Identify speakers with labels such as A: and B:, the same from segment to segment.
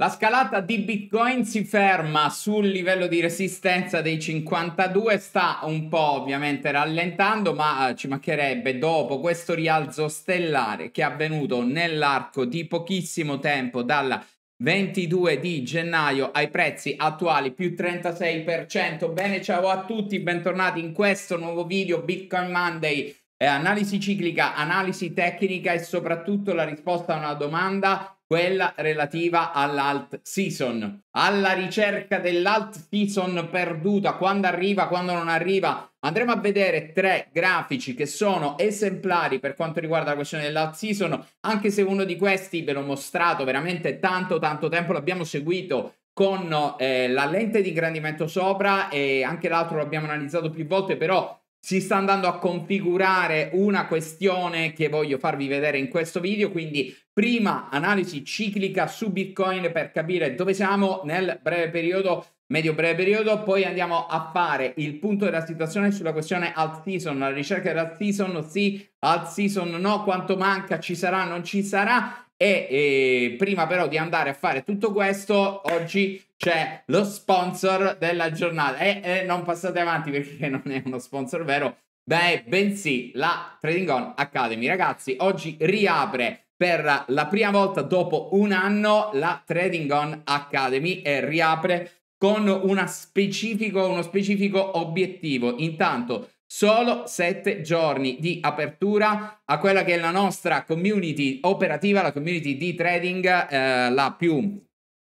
A: La scalata di Bitcoin si ferma sul livello di resistenza dei 52, sta un po' ovviamente rallentando, ma eh, ci mancherebbe dopo questo rialzo stellare che è avvenuto nell'arco di pochissimo tempo dal 22 di gennaio ai prezzi attuali più 36%. Bene, ciao a tutti, bentornati in questo nuovo video Bitcoin Monday. Eh, analisi ciclica, analisi tecnica e soprattutto la risposta a una domanda quella relativa all'alt season, alla ricerca dell'alt season perduta, quando arriva, quando non arriva. Andremo a vedere tre grafici che sono esemplari per quanto riguarda la questione dell'alt season, anche se uno di questi ve l'ho mostrato veramente tanto tanto tempo, l'abbiamo seguito con eh, la lente di ingrandimento sopra e anche l'altro l'abbiamo analizzato più volte, però si sta andando a configurare una questione che voglio farvi vedere in questo video, quindi prima analisi ciclica su Bitcoin per capire dove siamo nel breve periodo, medio breve periodo, poi andiamo a fare il punto della situazione sulla questione alt season, la ricerca dell'alt season, sì, alt season no, quanto manca, ci sarà, non ci sarà e, e, prima però di andare a fare tutto questo, oggi c'è lo sponsor della giornata. E, e non passate avanti perché non è uno sponsor vero, beh, bensì la Trading On Academy. Ragazzi, oggi riapre per la prima volta dopo un anno la Trading On Academy e riapre con specifico, uno specifico obiettivo. Intanto solo sette giorni di apertura a quella che è la nostra community operativa, la community di trading, eh, la più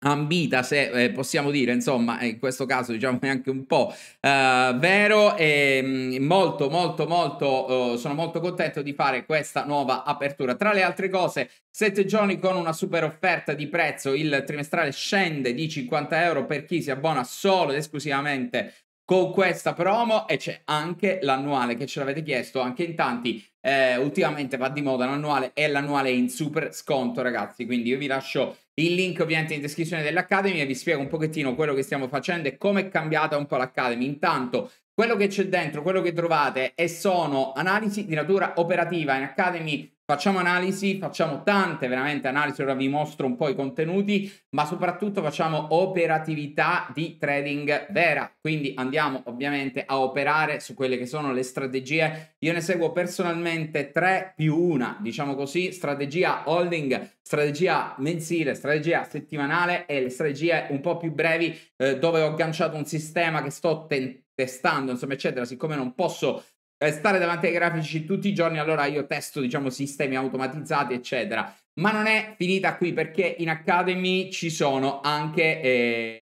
A: ambita se eh, possiamo dire insomma in questo caso diciamo è anche un po' eh, vero e ehm, molto molto molto eh, sono molto contento di fare questa nuova apertura tra le altre cose sette giorni con una super offerta di prezzo il trimestrale scende di 50 euro per chi si abbona solo ed esclusivamente con questa promo e c'è anche l'annuale che ce l'avete chiesto anche in tanti. Eh, ultimamente va di moda l'annuale e l'annuale in super sconto, ragazzi. Quindi io vi lascio il link ovviamente in descrizione dell'Academy e vi spiego un pochettino quello che stiamo facendo e come è cambiata un po' l'Academy. Intanto quello che c'è dentro, quello che trovate e sono analisi di natura operativa in Academy Facciamo analisi, facciamo tante veramente analisi, ora vi mostro un po' i contenuti, ma soprattutto facciamo operatività di trading vera. Quindi andiamo ovviamente a operare su quelle che sono le strategie. Io ne seguo personalmente 3 più 1, diciamo così, strategia holding, strategia mensile, strategia settimanale e le strategie un po' più brevi eh, dove ho agganciato un sistema che sto tentando testando, insomma, eccetera, siccome non posso eh, stare davanti ai grafici tutti i giorni, allora io testo, diciamo, sistemi automatizzati, eccetera. Ma non è finita qui perché in Academy ci sono anche... Eh,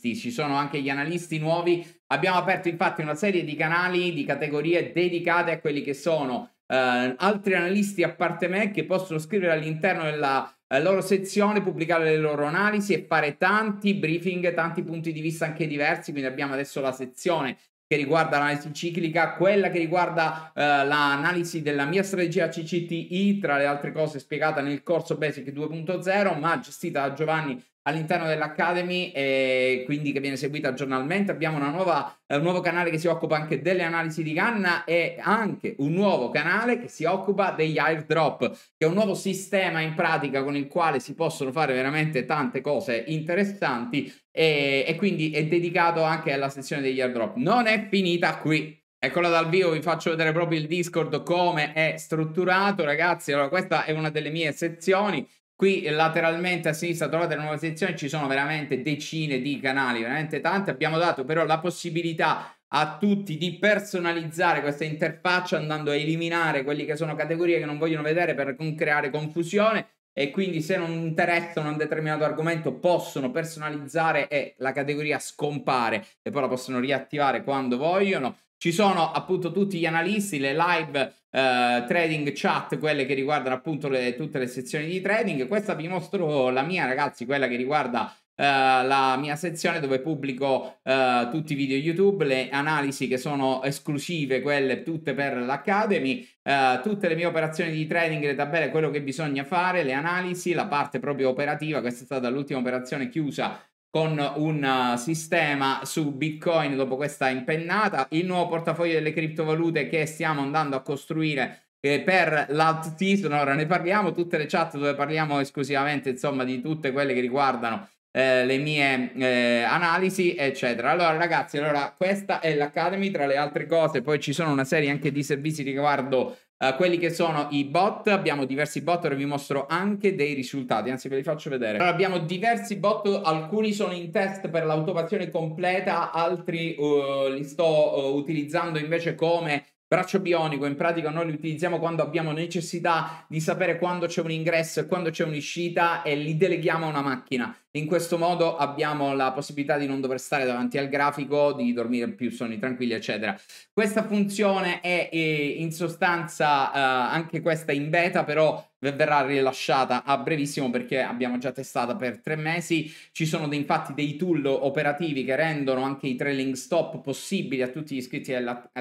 A: ci sono anche gli analisti nuovi. Abbiamo aperto infatti una serie di canali, di categorie dedicate a quelli che sono eh, altri analisti a parte me che possono scrivere all'interno della eh, loro sezione, pubblicare le loro analisi e fare tanti briefing, tanti punti di vista anche diversi. Quindi abbiamo adesso la sezione che riguarda l'analisi ciclica, quella che riguarda eh, l'analisi della mia strategia CCTI, tra le altre cose spiegata nel corso Basic 2.0, ma gestita da Giovanni all'interno dell'Academy e quindi che viene seguita giornalmente. Abbiamo una nuova, eh, un nuovo canale che si occupa anche delle analisi di Ganna e anche un nuovo canale che si occupa degli airdrop, che è un nuovo sistema in pratica con il quale si possono fare veramente tante cose interessanti e, e quindi è dedicato anche alla sezione degli airdrop. Non è finita qui. Eccola dal vivo, vi faccio vedere proprio il Discord come è strutturato, ragazzi. Allora, questa è una delle mie sezioni Qui eh, lateralmente a sinistra trovate la nuova sezione, ci sono veramente decine di canali, veramente tanti. Abbiamo dato però la possibilità a tutti di personalizzare questa interfaccia andando a eliminare quelli che sono categorie che non vogliono vedere per non creare confusione e quindi se non interessano un determinato argomento possono personalizzare e la categoria scompare e poi la possono riattivare quando vogliono. Ci sono appunto tutti gli analisti, le live eh, trading chat, quelle che riguardano appunto le, tutte le sezioni di trading. Questa vi mostro la mia, ragazzi, quella che riguarda eh, la mia sezione dove pubblico eh, tutti i video YouTube, le analisi che sono esclusive, quelle tutte per l'Academy, eh, tutte le mie operazioni di trading, le tabelle, quello che bisogna fare, le analisi, la parte proprio operativa. Questa è stata l'ultima operazione chiusa con un eh, sistema su Bitcoin dopo questa impennata, il nuovo portafoglio delle criptovalute che stiamo andando a costruire eh, per l'alt season, ora ne parliamo, tutte le chat dove parliamo esclusivamente insomma di tutte quelle che riguardano eh, le mie eh, analisi eccetera. Allora ragazzi, allora questa è l'Academy tra le altre cose, poi ci sono una serie anche di servizi riguardo eh, quelli che sono i bot, abbiamo diversi bot, ora vi mostro anche dei risultati, anzi ve li faccio vedere. Allora, abbiamo diversi bot, alcuni sono in test per l'automazione completa, altri uh, li sto uh, utilizzando invece come braccio bionico, in pratica noi li utilizziamo quando abbiamo necessità di sapere quando c'è un ingresso e quando c'è un'uscita e li deleghiamo a una macchina. In questo modo abbiamo la possibilità di non dover stare davanti al grafico, di dormire più sonni tranquilli, eccetera. Questa funzione è eh, in sostanza eh, anche questa in beta, però verrà rilasciata a brevissimo perché abbiamo già testata per tre mesi. Ci sono infatti dei tool operativi che rendono anche i trailing stop possibili a tutti gli iscritti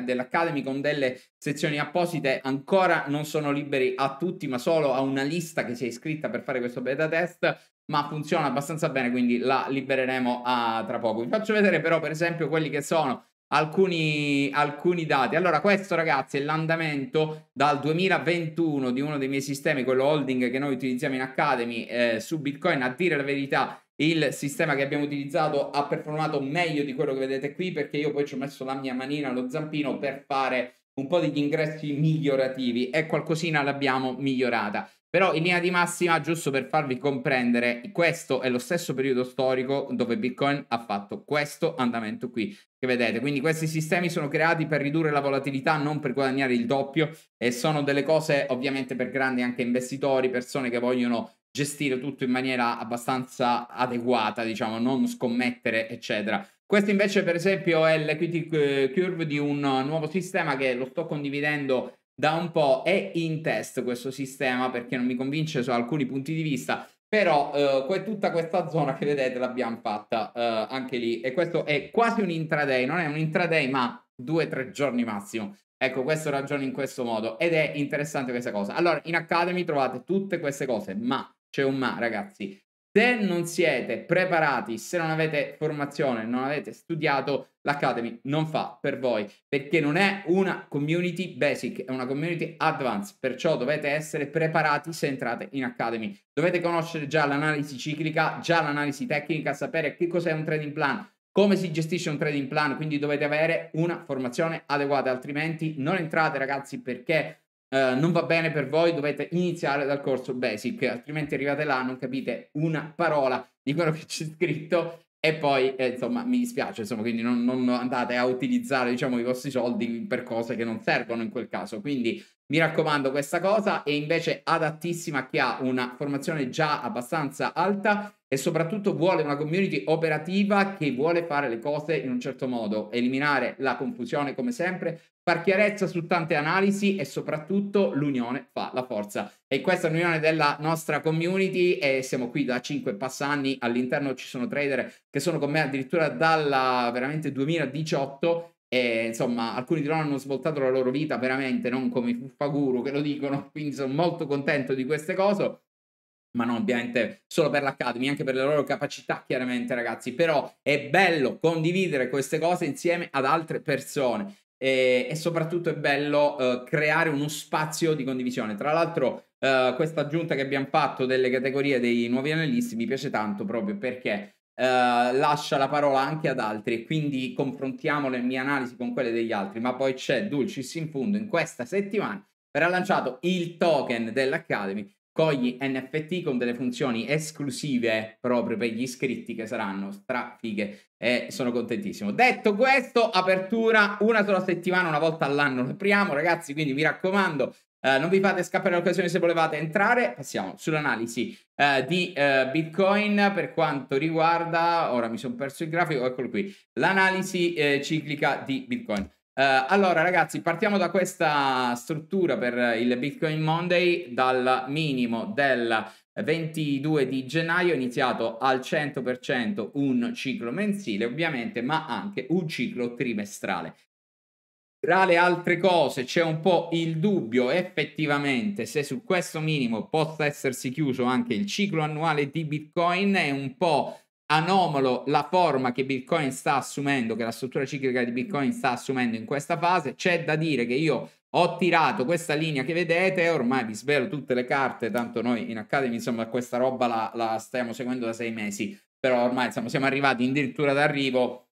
A: dell'Academy con delle sezioni apposite. Ancora non sono liberi a tutti, ma solo a una lista che si è iscritta per fare questo beta test ma funziona abbastanza bene, quindi la libereremo a, tra poco. Vi faccio vedere però per esempio quelli che sono alcuni, alcuni dati. Allora, questo ragazzi è l'andamento dal 2021 di uno dei miei sistemi, quello holding che noi utilizziamo in Academy eh, su Bitcoin. A dire la verità, il sistema che abbiamo utilizzato ha performato meglio di quello che vedete qui perché io poi ci ho messo la mia manina, lo zampino per fare un po' degli ingressi migliorativi e qualcosina l'abbiamo migliorata. Però in linea di massima, giusto per farvi comprendere, questo è lo stesso periodo storico dove Bitcoin ha fatto questo andamento qui che vedete. Quindi questi sistemi sono creati per ridurre la volatilità, non per guadagnare il doppio e sono delle cose ovviamente per grandi anche investitori, persone che vogliono gestire tutto in maniera abbastanza adeguata, diciamo, non scommettere, eccetera. Questo invece, per esempio, è l'equity eh, curve di un nuovo sistema che lo sto condividendo da un po' è in test questo sistema perché non mi convince su alcuni punti di vista, però eh, que- tutta questa zona che vedete l'abbiamo fatta eh, anche lì e questo è quasi un intraday, non è un intraday ma due o tre giorni massimo. Ecco, questo ragione in questo modo ed è interessante questa cosa. Allora, in Academy trovate tutte queste cose, ma c'è un ma, ragazzi. Se non siete preparati, se non avete formazione, non avete studiato, l'Academy non fa per voi perché non è una community basic, è una community advanced, perciò dovete essere preparati se entrate in Academy. Dovete conoscere già l'analisi ciclica, già l'analisi tecnica, sapere che cos'è un trading plan, come si gestisce un trading plan, quindi dovete avere una formazione adeguata, altrimenti non entrate ragazzi perché eh, non va bene per voi, dovete iniziare dal corso basic, altrimenti arrivate là, non capite una parola di quello che c'è scritto e poi, eh, insomma, mi dispiace, insomma, quindi non, non, andate a utilizzare, diciamo, i vostri soldi per cose che non servono in quel caso. Quindi mi raccomando questa cosa è invece adattissima a chi ha una formazione già abbastanza alta e soprattutto vuole una community operativa che vuole fare le cose in un certo modo, eliminare la confusione come sempre, far chiarezza su tante analisi e soprattutto l'unione fa la forza. E questa è l'unione della nostra community e siamo qui da 5 passanni, all'interno ci sono trader che sono con me addirittura dalla veramente 2018 e, insomma, alcuni di loro hanno svoltato la loro vita veramente non come i fuffaguru che lo dicono, quindi sono molto contento di queste cose. Ma non ovviamente solo per l'Academy, anche per le loro capacità, chiaramente, ragazzi. Però è bello condividere queste cose insieme ad altre persone. E, e soprattutto è bello eh, creare uno spazio di condivisione. Tra l'altro, eh, questa aggiunta che abbiamo fatto delle categorie dei nuovi analisti mi piace tanto proprio perché eh, lascia la parola anche ad altri e quindi confrontiamo le mie analisi con quelle degli altri, ma poi c'è Dulcis in fondo in questa settimana verrà lanciato il token dell'Academy con gli NFT con delle funzioni esclusive proprio per gli iscritti che saranno strafighe e sono contentissimo. Detto questo, apertura una sola settimana, una volta all'anno lo apriamo ragazzi, quindi mi raccomando eh, non vi fate scappare l'occasione se volevate entrare. Passiamo sull'analisi uh, di uh, Bitcoin per quanto riguarda, ora mi sono perso il grafico, eccolo qui, l'analisi eh, ciclica di Bitcoin. allora ragazzi, partiamo da questa struttura per il Bitcoin Monday, dal minimo del 22 di gennaio, iniziato al 100% un ciclo mensile ovviamente, ma anche un ciclo trimestrale. Tra le altre cose c'è un po' il dubbio effettivamente se su questo minimo possa essersi chiuso anche il ciclo annuale di Bitcoin, è un po' anomalo la forma che Bitcoin sta assumendo, che la struttura ciclica di Bitcoin sta assumendo in questa fase. C'è da dire che io ho tirato questa linea che vedete, ormai vi svelo tutte le carte, tanto noi in Academy insomma questa roba la, la stiamo seguendo da sei mesi, però ormai insomma siamo arrivati addirittura d'arrivo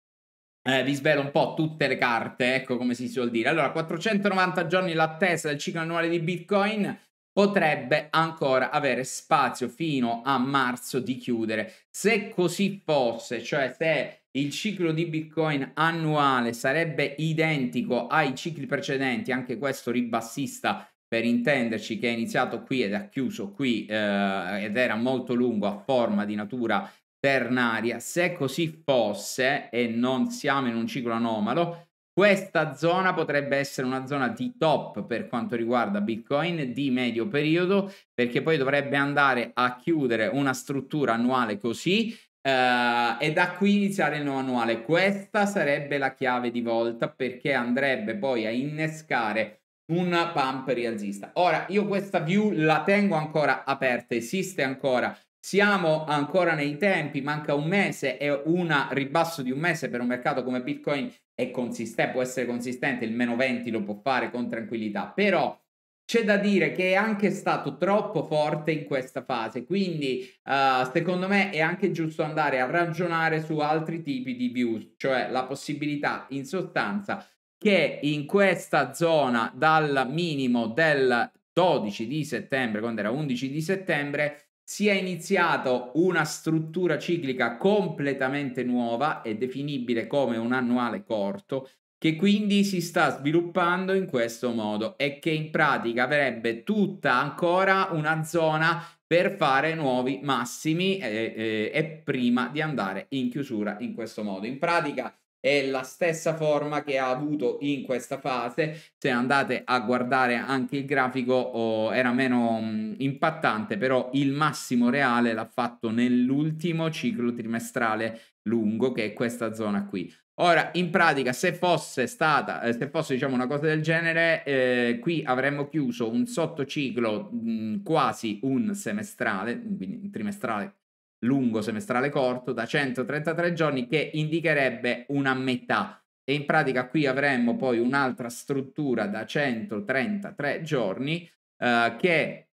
A: eh, vi svelo un po' tutte le carte, ecco come si suol dire. Allora, 490 giorni l'attesa del ciclo annuale di Bitcoin potrebbe ancora avere spazio fino a marzo di chiudere. Se così fosse, cioè se il ciclo di Bitcoin annuale sarebbe identico ai cicli precedenti, anche questo ribassista per intenderci che è iniziato qui ed ha chiuso qui eh, ed era molto lungo a forma di natura ternaria. Se così fosse e non siamo in un ciclo anomalo, questa zona potrebbe essere una zona di top per quanto riguarda Bitcoin di medio periodo, perché poi dovrebbe andare a chiudere una struttura annuale così Uh, e da qui iniziare il nuovo annuale. Questa sarebbe la chiave di volta perché andrebbe poi a innescare un pump rialzista. Ora, io questa view la tengo ancora aperta, esiste ancora siamo ancora nei tempi, manca un mese e un ribasso di un mese per un mercato come Bitcoin è consistente, può essere consistente, il meno 20 lo può fare con tranquillità, però c'è da dire che è anche stato troppo forte in questa fase, quindi uh, secondo me è anche giusto andare a ragionare su altri tipi di views, cioè la possibilità in sostanza che in questa zona dal minimo del 12 di settembre, quando era 11 di settembre, si è iniziato una struttura ciclica completamente nuova e definibile come un annuale corto che quindi si sta sviluppando in questo modo e che in pratica avrebbe tutta ancora una zona per fare nuovi massimi e, eh, e, eh, e prima di andare in chiusura in questo modo. In pratica è la stessa forma che ha avuto in questa fase. Se andate a guardare anche il grafico oh, era meno mh, mm, impattante, però il massimo reale l'ha fatto nell'ultimo ciclo trimestrale lungo che è questa zona qui. Ora, in pratica, se fosse stata, eh, se fosse diciamo una cosa del genere, eh, qui avremmo chiuso un sottociclo mh, mm, quasi un semestrale, quindi un trimestrale lungo semestrale corto da 133 giorni che indicherebbe una metà e in pratica qui avremmo poi un'altra struttura da 133 giorni eh, che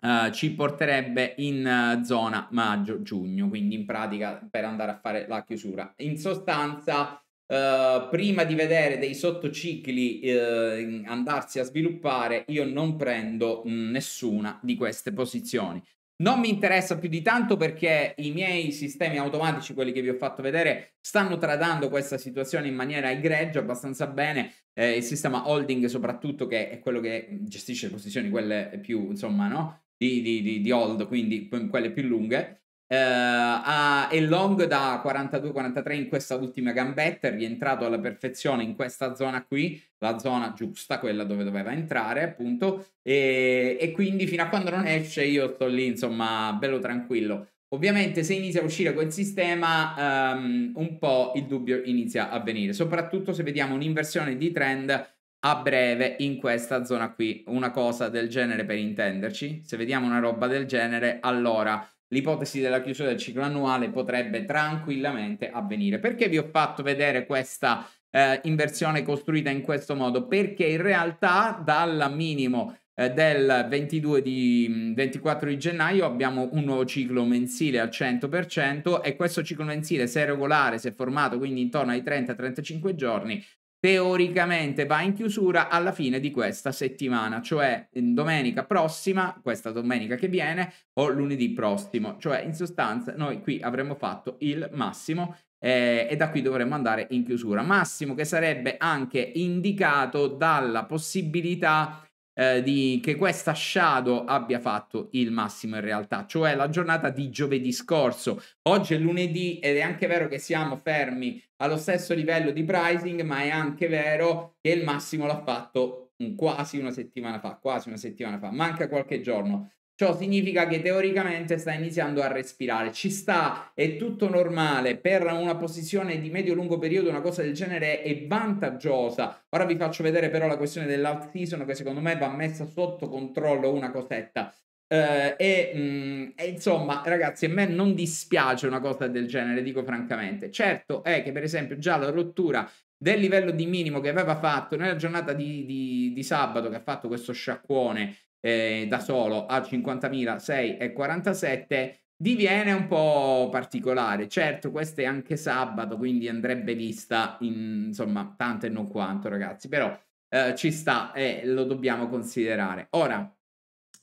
A: eh, ci porterebbe in eh, zona maggio-giugno, quindi in pratica per andare a fare la chiusura. In sostanza, Uh, prima di vedere dei sottocicli uh, andarsi a sviluppare, io non prendo mh, mm, nessuna di queste posizioni. Non mi interessa più di tanto perché i miei sistemi automatici, quelli che vi ho fatto vedere, stanno tradando questa situazione in maniera egregia, abbastanza bene. Eh, il sistema holding, soprattutto, che è quello che gestisce le posizioni, quelle più, insomma, no? Di, di, di, di hold, quindi quelle più lunghe. Uh, a Elong da 42-43 in questa ultima gambetta è rientrato alla perfezione in questa zona qui, la zona giusta, quella dove doveva entrare appunto e, e quindi fino a quando non esce io sto lì insomma bello tranquillo Ovviamente se inizia a uscire quel sistema um, un po' il dubbio inizia a venire, soprattutto se vediamo un'inversione di trend a breve in questa zona qui, una cosa del genere per intenderci, se vediamo una roba del genere allora l'ipotesi della chiusura del ciclo annuale potrebbe tranquillamente avvenire. Perché vi ho fatto vedere questa eh, inversione costruita in questo modo? Perché in realtà dal minimo eh, del 22 di, 24 di gennaio abbiamo un nuovo ciclo mensile al 100% e questo ciclo mensile se regolare, se formato quindi intorno ai 30-35 giorni teoricamente va in chiusura alla fine di questa settimana, cioè domenica prossima, questa domenica che viene, o lunedì prossimo. Cioè, in sostanza, noi qui avremmo fatto il massimo eh, e da qui dovremmo andare in chiusura. Massimo che sarebbe anche indicato dalla possibilità eh, di, che questa Shadow abbia fatto il massimo in realtà, cioè la giornata di giovedì scorso. Oggi è lunedì ed è anche vero che siamo fermi allo stesso livello di pricing, ma è anche vero che il massimo l'ha fatto quasi una settimana fa, quasi una settimana fa, manca qualche giorno. Ciò significa che teoricamente sta iniziando a respirare, ci sta, è tutto normale, per una posizione di medio-lungo periodo una cosa del genere è vantaggiosa. Ora vi faccio vedere però la questione dell'out season che secondo me va messa sotto controllo una cosetta. Uh, e, mh, mm, e, insomma, ragazzi, a me non dispiace una cosa del genere, dico francamente. Certo è che, per esempio, già la rottura del livello di minimo che aveva fatto nella giornata di, di, di sabato, che ha fatto questo sciacquone eh, da solo a 50.647 diviene un po' particolare. Certo, questo è anche sabato, quindi andrebbe vista in, insomma tanto e non quanto, ragazzi, però eh, ci sta e lo dobbiamo considerare. Ora,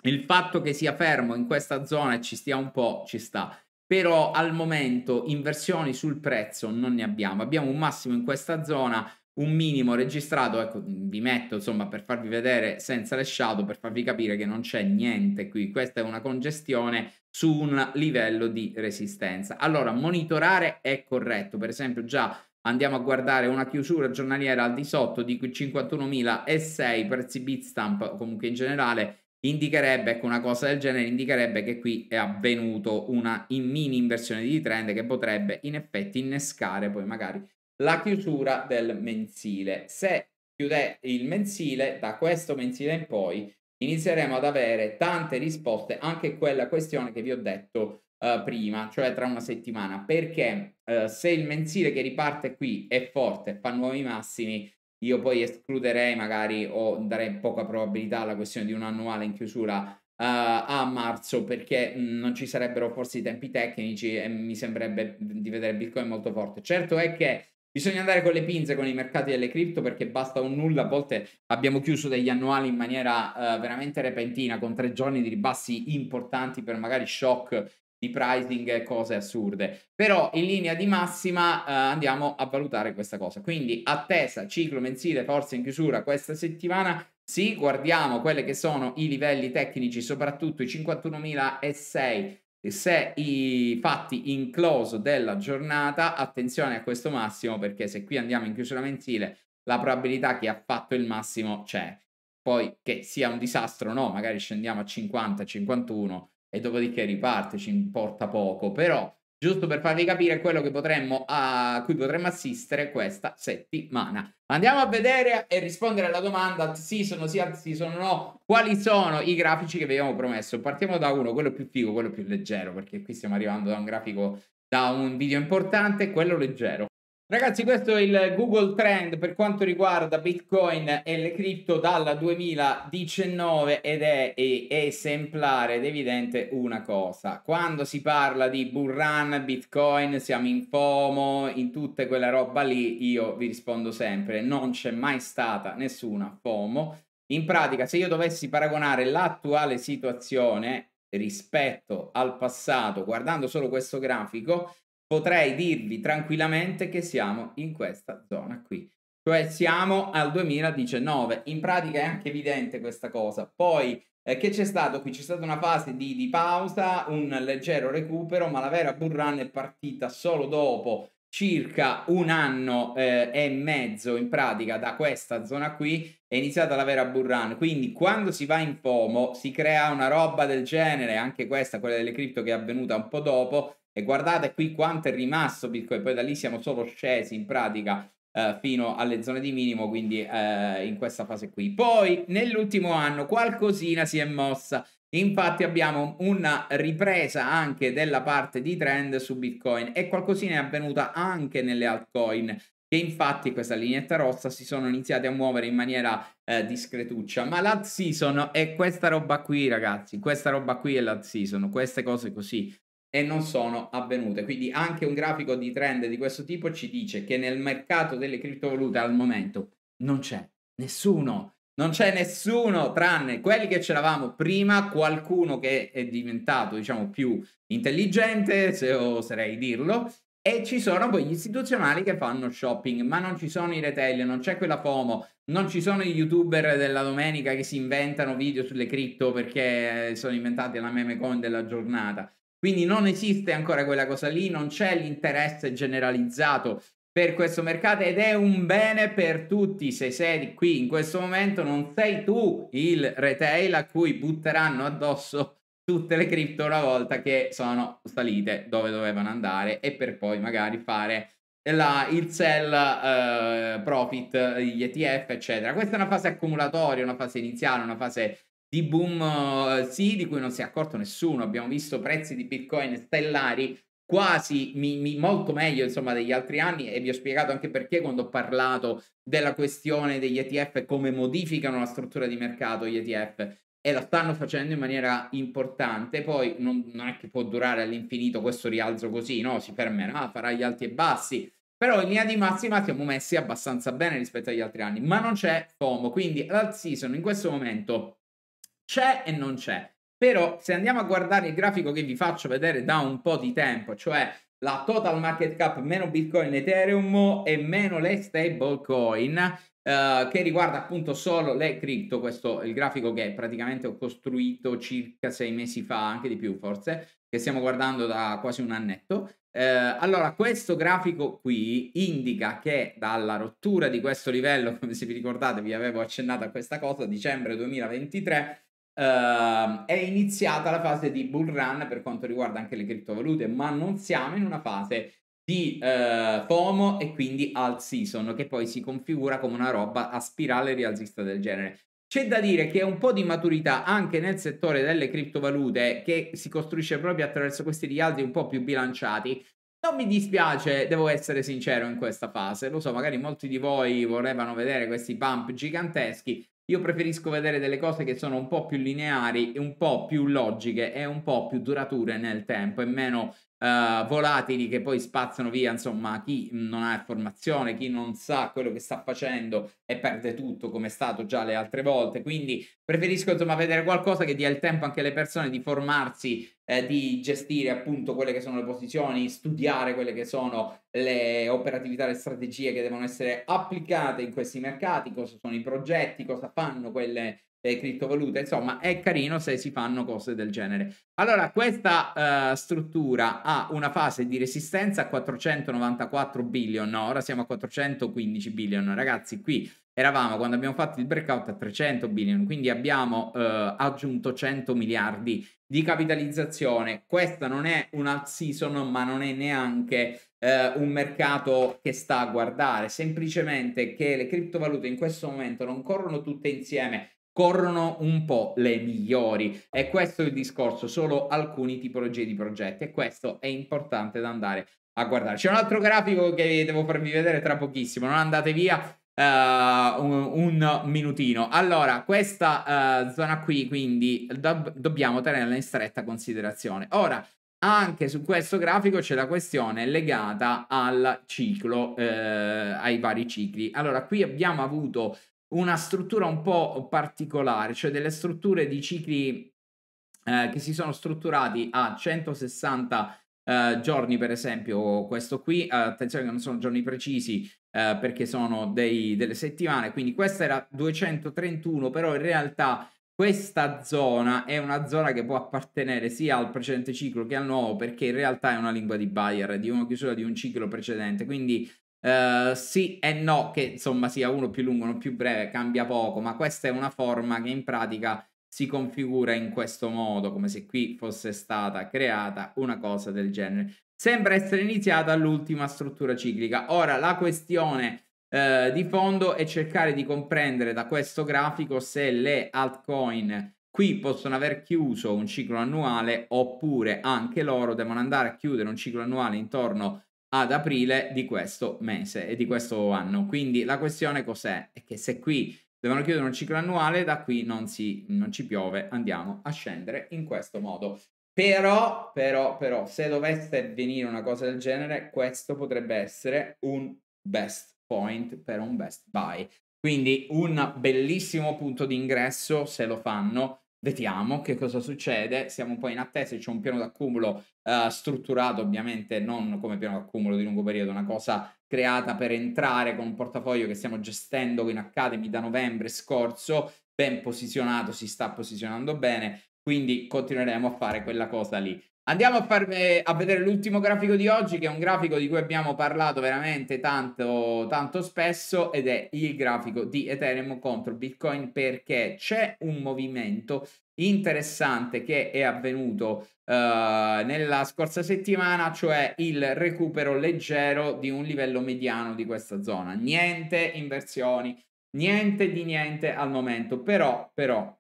A: il fatto che sia fermo in questa zona e ci stia un po', ci sta. Però al momento inversioni sul prezzo non ne abbiamo. Abbiamo un massimo in questa zona, un minimo registrato, ecco, vi metto insomma per farvi vedere senza le shadow, per farvi capire che non c'è niente qui, questa è una congestione su un livello di resistenza. Allora, monitorare è corretto, per esempio già andiamo a guardare una chiusura giornaliera al di sotto di 51.006 prezzi Bitstamp, comunque in generale indicherebbe, ecco una cosa del genere, indicherebbe che qui è avvenuto una in mini inversione di trend che potrebbe in effetti innescare poi magari la chiusura del mensile. Se chiude il mensile, da questo mensile in poi inizieremo ad avere tante risposte anche a quella questione che vi ho detto eh, prima, cioè tra una settimana, perché eh, se il mensile che riparte qui è forte, fa nuovi massimi, io poi escluderei magari o darei poca probabilità alla questione di un annuale in chiusura Uh, a marzo perché mh, mm, non ci sarebbero forse i tempi tecnici e mi sembrerebbe di vedere Bitcoin molto forte. Certo è che Bisogna andare con le pinze con i mercati delle cripto perché basta un nulla. A volte abbiamo chiuso degli annuali in maniera eh, veramente repentina, con tre giorni di ribassi importanti per magari shock di pricing e cose assurde. Però in linea di massima eh, andiamo a valutare questa cosa. Quindi attesa, ciclo mensile, forse in chiusura questa settimana. Sì, guardiamo quelli che sono i livelli tecnici, soprattutto i 51.006 se i fatti in close della giornata, attenzione a questo massimo perché se qui andiamo in chiusura mensile la probabilità che ha fatto il massimo c'è. Poi che sia un disastro o no, magari scendiamo a 50, 51 e dopodiché riparte, ci importa poco, però giusto per farvi capire quello potremmo, a cui potremmo assistere questa settimana. Andiamo a vedere e rispondere alla domanda sì sono sì, sì season no, quali sono i grafici che vi abbiamo promesso. Partiamo da uno, quello più figo, quello più leggero, perché qui stiamo arrivando da un grafico, da un video importante, quello leggero. Ragazzi, questo è il Google Trend per quanto riguarda Bitcoin e le cripto dal 2019 ed è, è esemplare ed evidente una cosa. Quando si parla di burran, Bitcoin, siamo in FOMO, in tutta quella roba lì, io vi rispondo sempre, non c'è mai stata nessuna FOMO. In pratica, se io dovessi paragonare l'attuale situazione rispetto al passato, guardando solo questo grafico, potrei dirvi tranquillamente che siamo in questa zona qui. Cioè siamo al 2019. In pratica è anche evidente questa cosa. Poi eh, che c'è stato qui? C'è stata una fase di, di pausa, un leggero recupero, ma la vera burrana è partita solo dopo circa un anno eh, e mezzo in pratica da questa zona qui è iniziata la vera burrana. quindi quando si va in FOMO si crea una roba del genere anche questa quella delle cripto che è avvenuta un po' dopo e guardate qui quanto è rimasto Bitcoin, poi da lì siamo solo scesi in pratica eh, fino alle zone di minimo, quindi eh, in questa fase qui. Poi nell'ultimo anno qualcosina si è mossa, Infatti abbiamo una ripresa anche della parte di trend su Bitcoin e qualcosina è avvenuta anche nelle altcoin che infatti questa lineetta rossa si sono iniziate a muovere in maniera eh, discretuccia. Ma l'ad season è questa roba qui ragazzi, questa roba qui è l'ad season, queste cose così e non sono avvenute. Quindi anche un grafico di trend di questo tipo ci dice che nel mercato delle criptovalute al momento non c'è nessuno. Non c'è nessuno tranne quelli che c'eravamo prima, qualcuno che è diventato, diciamo, più intelligente, se oserei dirlo, e ci sono poi gli istituzionali che fanno shopping, ma non ci sono i retail, non c'è quella FOMO, non ci sono i youtuber della domenica che si inventano video sulle cripto perché sono inventati la meme coin della giornata. Quindi non esiste ancora quella cosa lì, non c'è l'interesse generalizzato per questo mercato ed è un bene per tutti se sei qui in questo momento non sei tu il retail a cui butteranno addosso tutte le cripto una volta che sono salite dove dovevano andare e per poi magari fare la, il sell uh, profit, gli ETF eccetera questa è una fase accumulatoria, una fase iniziale, una fase di boom eh, sì, di cui non si è accorto nessuno. Abbiamo visto prezzi di Bitcoin stellari, quasi mi, mi, molto meglio insomma degli altri anni e vi ho spiegato anche perché quando ho parlato della questione degli ETF e come modificano la struttura di mercato gli ETF e la stanno facendo in maniera importante poi non, non è che può durare all'infinito questo rialzo così no si fermerà farà gli alti e bassi però in linea di massima siamo messi abbastanza bene rispetto agli altri anni ma non c'è FOMO quindi l'alt season in questo momento c'è e non c'è. Però se andiamo a guardare il grafico che vi faccio vedere da un po' di tempo, cioè la total market cap meno Bitcoin Ethereum e meno le stable coin, eh, che riguarda appunto solo le cripto, questo è il grafico che praticamente ho costruito circa sei mesi fa, anche di più forse, che stiamo guardando da quasi un annetto. Eh, allora, questo grafico qui indica che dalla rottura di questo livello, come se vi ricordate, vi avevo accennato a questa cosa, dicembre 2023, Uh, è iniziata la fase di bull run per quanto riguarda anche le criptovalute, ma non siamo in una fase di uh, FOMO e quindi alt season, che poi si configura come una roba a spirale rialzista del genere. C'è da dire che è un po' di maturità anche nel settore delle criptovalute che si costruisce proprio attraverso questi rialzi un po' più bilanciati. Non mi dispiace, devo essere sincero in questa fase, lo so, magari molti di voi volevano vedere questi bump giganteschi, io preferisco vedere delle cose che sono un po' più lineari, un po' più logiche e un po' più durature nel tempo e meno uh, volatili che poi spazzano via, insomma, chi non ha formazione, chi non sa quello che sta facendo e perde tutto come è stato già le altre volte. Quindi preferisco, insomma, vedere qualcosa che dia il tempo anche alle persone di formarsi, eh, di gestire appunto quelle che sono le posizioni, studiare quelle che sono le operatività, le strategie che devono essere applicate in questi mercati, cosa sono i progetti, cosa fanno quelle eh, criptovalute, insomma è carino se si fanno cose del genere. Allora questa eh, struttura ha una fase di resistenza a 494 billion, no, ora siamo a 415 billion, ragazzi qui eravamo quando abbiamo fatto il breakout a 300 billion, quindi abbiamo eh, aggiunto 100 miliardi di capitalizzazione. Questa non è un alt season, ma non è neanche eh, un mercato che sta a guardare, semplicemente che le criptovalute in questo momento non corrono tutte insieme corrono un po' le migliori. E questo è il discorso, solo alcuni tipologie di progetti e questo è importante da andare a guardare. C'è un altro grafico che devo farvi vedere tra pochissimo, non andate via uh, un, un, minutino. Allora, questa uh, zona qui quindi do- dobbiamo tenerla in stretta considerazione. Ora, anche su questo grafico c'è la questione legata al ciclo, eh, ai vari cicli. Allora, qui abbiamo avuto una struttura un po' particolare, cioè delle strutture di cicli eh, che si sono strutturati a 160 eh, giorni, per esempio questo qui, eh, attenzione che non sono giorni precisi eh, perché sono dei, delle settimane, quindi questa era 231, però in realtà questa zona è una zona che può appartenere sia al precedente ciclo che al nuovo perché in realtà è una lingua di Bayer, di una chiusura di un ciclo precedente, quindi Uh, sì e no, che insomma sia uno più lungo, uno più breve, cambia poco, ma questa è una forma che in pratica si configura in questo modo, come se qui fosse stata creata una cosa del genere. Sembra essere iniziata l'ultima struttura ciclica. Ora la questione eh, di fondo è cercare di comprendere da questo grafico se le altcoin qui possono aver chiuso un ciclo annuale oppure anche loro devono andare a chiudere un ciclo annuale intorno ad aprile di questo mese e di questo anno. Quindi la questione cos'è? È che se qui devono chiudere un ciclo annuale, da qui non, si, non ci piove, andiamo a scendere in questo modo. Però, però, però, se dovesse venire una cosa del genere, questo potrebbe essere un best point per un best buy. Quindi un bellissimo punto di ingresso se lo fanno Vediamo che cosa succede, siamo un po' in attesa, c'è un piano d'accumulo uh, strutturato ovviamente non come piano d'accumulo di lungo periodo, una cosa creata per entrare con un portafoglio che stiamo gestendo in Academy da novembre scorso, ben posizionato, si sta posizionando bene, quindi continueremo a fare quella cosa lì. Andiamo a, far, eh, a, vedere l'ultimo grafico di oggi, che è un grafico di cui abbiamo parlato veramente tanto, tanto spesso, ed è il grafico di Ethereum contro Bitcoin, perché c'è un movimento interessante che è avvenuto eh, nella scorsa settimana, cioè il recupero leggero di un livello mediano di questa zona. Niente inversioni, niente di niente al momento, però, però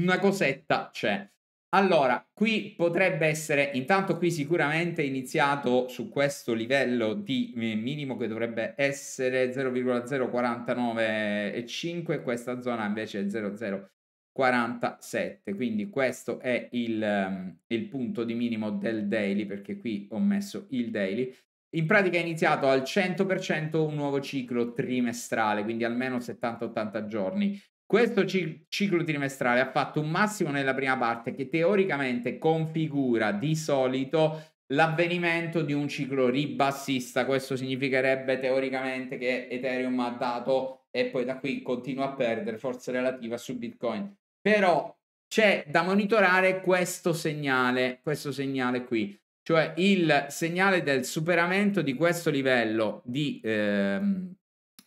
A: una cosetta c'è. Allora, qui potrebbe essere, intanto qui sicuramente iniziato su questo livello di eh, minimo che dovrebbe essere 0,0495, questa zona invece è 0,047, quindi questo è il, ehm, il punto di minimo del daily, perché qui ho messo il daily. In pratica è iniziato al 100% un nuovo ciclo trimestrale, quindi almeno 70-80 giorni. Questo ciclo trimestrale ha fatto un massimo nella prima parte che teoricamente configura di solito l'avvenimento di un ciclo ribassista. Questo significherebbe teoricamente che Ethereum ha dato e poi da qui continua a perdere forza relativa su Bitcoin. Però c'è da monitorare questo segnale, questo segnale qui, cioè il segnale del superamento di questo livello di ehm,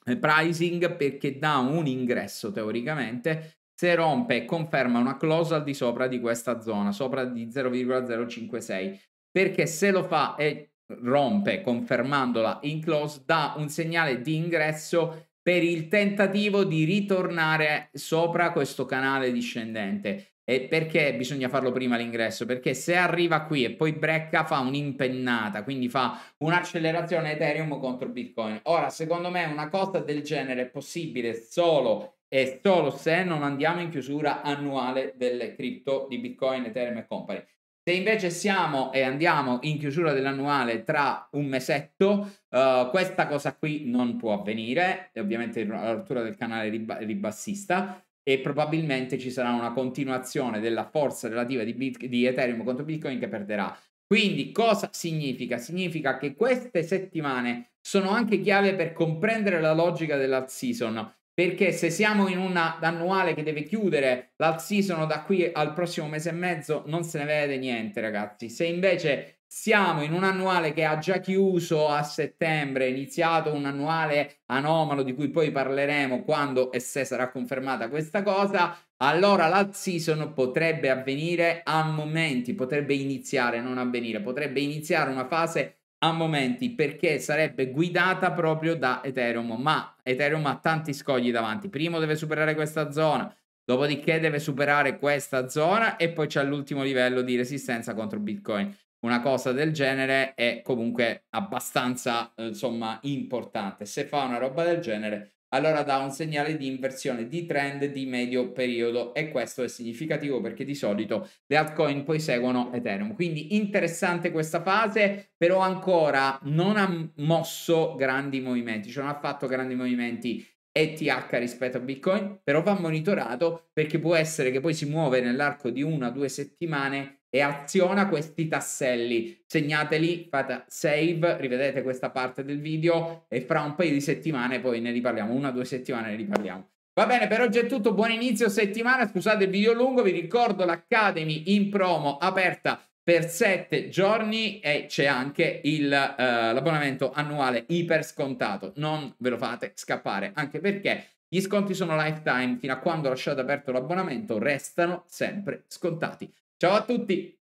A: eh, pricing perché dà un ingresso teoricamente se rompe e conferma una close al di sopra di questa zona, sopra di 0,056, perché se lo fa e rompe confermandola in close dà un segnale di ingresso per il tentativo di ritornare sopra questo canale discendente. E perché bisogna farlo prima l'ingresso? Perché se arriva qui e poi brecca fa un'impennata, quindi fa un'accelerazione Ethereum contro Bitcoin. Ora, secondo me una cosa del genere è possibile solo e solo se non andiamo in chiusura annuale delle cripto di Bitcoin, Ethereum e Company. Se invece siamo e andiamo in chiusura dell'annuale tra un mesetto, uh, questa cosa qui non può avvenire, e ovviamente la rottura del canale rib- ribassista e probabilmente ci sarà una continuazione della forza relativa di, Bit- di Ethereum contro Bitcoin che perderà. Quindi cosa significa? Significa che queste settimane sono anche chiave per comprendere la logica dell'alt season, perché se siamo in una annuale che deve chiudere l'alt season da qui al prossimo mese e mezzo non se ne vede niente, ragazzi. Se invece siamo in un annuale che ha già chiuso a settembre, è iniziato un annuale anomalo di cui poi parleremo quando e se sarà confermata questa cosa. Allora la season potrebbe avvenire a momenti, potrebbe iniziare, non avvenire, potrebbe iniziare una fase a momenti perché sarebbe guidata proprio da Ethereum, ma Ethereum ha tanti scogli davanti. Primo deve superare questa zona, dopodiché deve superare questa zona e poi c'è l'ultimo livello di resistenza contro Bitcoin una cosa del genere è comunque abbastanza eh, insomma importante. Se fa una roba del genere, allora dà un segnale di inversione di trend di medio periodo e questo è significativo perché di solito le altcoin poi seguono Ethereum. Quindi interessante questa fase, però ancora non ha mosso grandi movimenti, cioè non ha fatto grandi movimenti ETH rispetto a Bitcoin, però va monitorato perché può essere che poi si muove nell'arco di una o due settimane e aziona questi tasselli. Segnateli, fate save, rivedete questa parte del video e fra un paio di settimane poi ne riparliamo, una o due settimane ne riparliamo. Va bene, per oggi è tutto, buon inizio settimana, scusate il video lungo, vi ricordo l'Academy in promo aperta per 7 giorni e c'è anche eh, l'abbonamento annuale iper scontato, non ve lo fate scappare, anche perché gli sconti sono lifetime, fino a quando lasciate aperto l'abbonamento restano sempre scontati. Ciao a tutti!